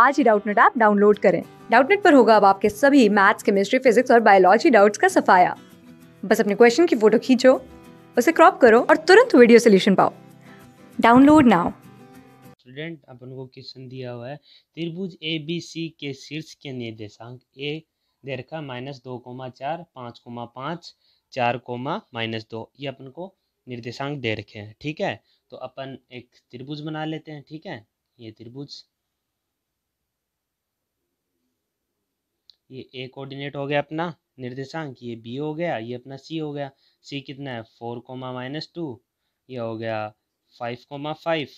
आज ही Doubtnut app download करें डाउटनेट पर होगा अब आपके सभी मैथ्स केमिस्ट्री फिजिक्स और बायोलॉजी डाउट्स का सफाया बस अपने क्वेश्चन की फोटो खींचो उसे क्रॉप करो और तुरंत वीडियो सोल्यूशन पाओ डाउनलोड नाउ स्टूडेंट अपन को क्वेश्चन दिया हुआ है त्रिभुज ए बी सी के शीर्ष के निर्देशांक ए दे रखा माइनस दो कोमा चार पाँच कोमा पाँच चार कोमा माइनस दो ये अपन को निर्देशांक दे रखे हैं ठीक है तो अपन एक त्रिभुज बना लेते हैं ठीक है ये त्रिभुज ये ए कोऑर्डिनेट हो गया अपना निर्देशांक ये बी हो गया ये अपना सी हो गया सी कितना है फोर कोमा माइनस टू ये हो गया फाइव कोमा फाइव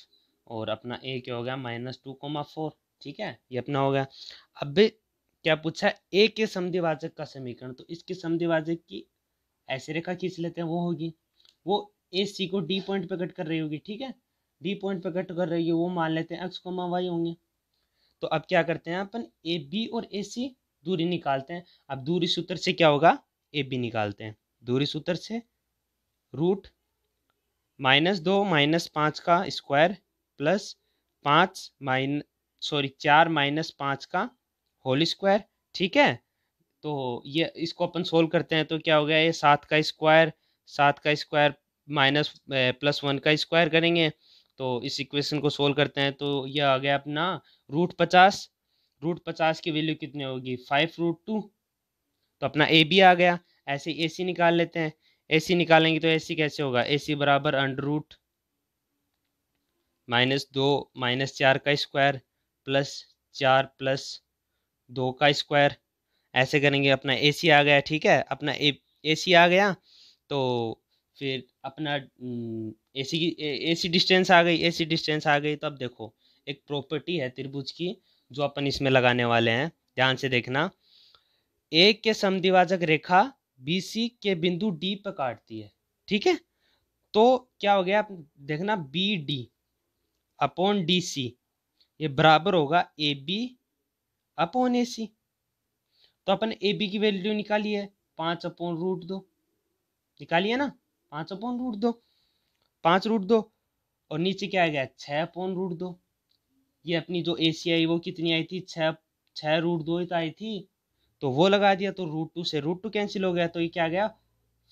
और अपना ए क्या हो गया माइनस टू कोमा फोर ठीक है ये अपना हो गया अब क्या पूछा ए के समिवाचक का समीकरण तो इसके समधिवाचक की ऐसे रेखा खींच लेते हैं वो होगी वो ए सी को डी पॉइंट पर कट कर रही होगी ठीक है डी पॉइंट पर कट कर रही है वो मान लेते हैं एक्स कोमा वाई होंगे तो अब क्या करते हैं अपन ए बी और ए सी दूरी निकालते हैं अब दूरी सूत्र से क्या होगा ए बी निकालते हैं दूरी सूत्र से रूट माइनस दो माइनस पाँच का स्क्वायर प्लस पाँच माइन सॉरी चार माइनस पाँच का होल स्क्वायर ठीक है तो ये इसको अपन सोल्व करते हैं तो क्या हो गया ये सात का स्क्वायर सात का स्क्वायर माइनस प्लस वन का स्क्वायर करेंगे तो इस इक्वेशन को सोल्व करते हैं तो यह आ गया अपना रूट पचास रूट पचास की वैल्यू कितनी होगी फाइव रूट टू तो अपना ए बी आ गया ऐसे ए सी निकाल लेते हैं ए सी निकालेंगे तो ए सी कैसे होगा ए सी बराबर अंडर रूट माइनस दो माइनस चार का स्क्वायर प्लस चार प्लस दो का स्क्वायर ऐसे करेंगे अपना ए सी आ गया ठीक है अपना ए सी आ गया तो फिर अपना हम्म, ए सी ए सी डिस्टेंस आ गई ए सी डिस्टेंस आ गई तो अब देखो एक प्रॉपर्टी है त्रिभुज की जो अपन इसमें लगाने वाले हैं ध्यान से देखना ए के समिवाजक रेखा बी सी के बिंदु डी पर काटती है ठीक है तो क्या हो गया देखना B D upon D C ये बराबर होगा ए बी अपॉन ए सी तो अपन ए बी की वैल्यू निकाली है पांच अपॉन रूट दो निकालिए ना पांच अपॉन रूट दो पांच रूट दो और नीचे क्या आ गया छह अपॉन रूट दो ये अपनी जो ए सी आई वो कितनी आई थी छः छः रूट दो आई थी तो वो लगा दिया तो रूट टू से रूट टू कैंसिल हो गया तो ये क्या गया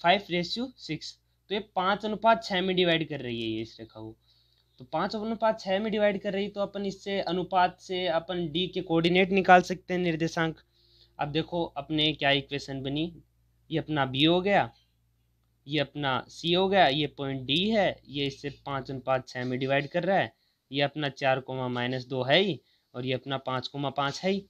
फाइव रेशियो सिक्स तो ये पाँच अनुपात छः में डिवाइड कर रही है ये इस रेखा को तो पाँच अनुपात छः में डिवाइड कर रही तो अपन इससे अनुपात से अपन डी के कोऑर्डिनेट निकाल सकते हैं निर्देशांक अब देखो अपने क्या इक्वेशन बनी ये अपना बी हो गया ये अपना सी हो गया ये पॉइंट डी है ये इससे पाँच अनुपात छः में डिवाइड कर रहा है ये अपना चार कोमा माइनस दो है ही और ये अपना पाँच कोमा पाँच है ही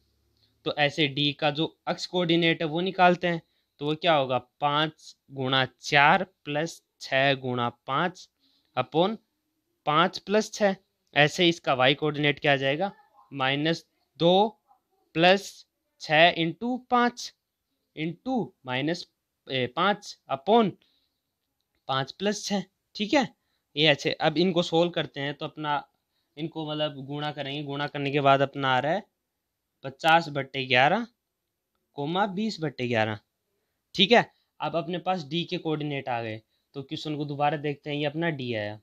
तो ऐसे डी का जो अक्ष कोऑर्डिनेट है वो निकालते हैं तो वो क्या होगा पाँच गुणा चार प्लस छः गुणा पाँच अपॉन पाँच प्लस छः ऐसे इसका वाई कोऑर्डिनेट क्या आ जाएगा माइनस दो प्लस छः इंटू पाँच इंटू माइनस पाँच अपॉन पाँच प्लस छः ठीक है ये अच्छे अब इनको सोल्व करते हैं तो अपना इनको मतलब गुणा करेंगे गुणा करने के बाद अपना आ रहा है पचास बट्टे ग्यारह कोमा बीस बट्टे ग्यारह ठीक है अब अपने पास डी के कोऑर्डिनेट आ गए तो क्वेश्चन को दोबारा देखते हैं ये अपना डी आया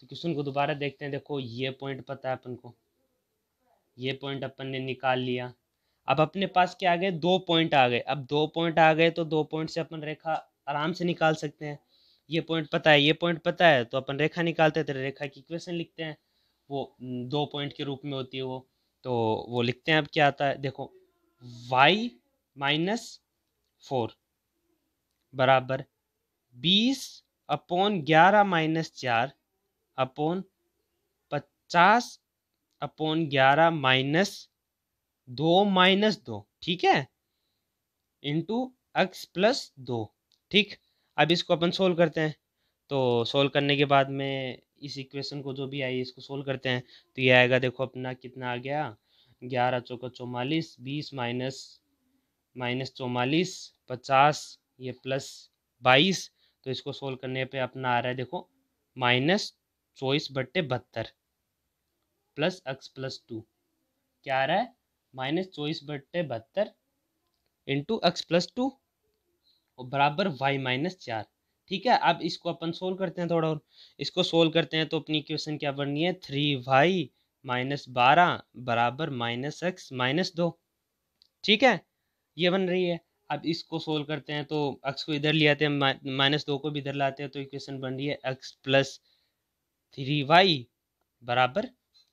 तो क्वेश्चन को दोबारा देखते हैं देखो ये पॉइंट पता है अपन को ये पॉइंट अपन ने निकाल लिया अब अपने पास क्या आ गए दो पॉइंट आ गए अब दो पॉइंट आ गए तो दो पॉइंट से अपन रेखा आराम से निकाल सकते हैं ये पॉइंट पता है ये पॉइंट पता है तो अपन रेखा निकालते हैं तेरे रेखा की इक्वेशन लिखते हैं वो दो पॉइंट के रूप में होती है वो तो वो लिखते हैं अब क्या आता है देखो वाई माइनस फोर बराबर बीस अपॉन ग्यारह माइनस चार अपॉन पचास अपॉन ग्यारह माइनस दो माइनस दो ठीक है इंटू एक्स प्लस दो ठीक अब इसको अपन सोल्व करते हैं तो सोल्व करने के बाद में इस इक्वेशन को जो भी आई इसको सोल्व करते हैं तो ये आएगा देखो अपना कितना आ गया ग्यारह चौका चौवालीस बीस माइनस माइनस चौवालीस पचास ये प्लस बाईस तो इसको सोल्व करने पे अपना आ रहा है देखो माइनस चौबीस बट्टे बहत्तर प्लस एक्स प्लस टू क्या आ रहा है माइनस चौबीस बट्टे बहत्तर इंटू एक्स प्लस टू और बराबर वाई माइनस चार ठीक है अब इसको अपन सोल्व करते हैं थोड़ा और इसको सोल्व करते हैं तो अपनी इक्वेशन क्या बननी है थ्री वाई माइनस बारह बराबर माइनस एक्स माइनस दो ठीक है ये बन रही है अब इसको सोल्व करते हैं तो एक्स को इधर ले आते हैं माइनस दो को भी इधर लाते हैं तो इक्वेशन बन रही है एक्स प्लस थ्री वाई बराबर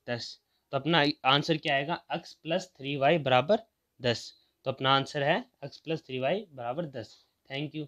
दस तो अपना आंसर क्या आएगा एक्स प्लस थ्री वाई बराबर दस तो अपना आंसर है एक्स प्लस थ्री वाई बराबर दस थैंक यू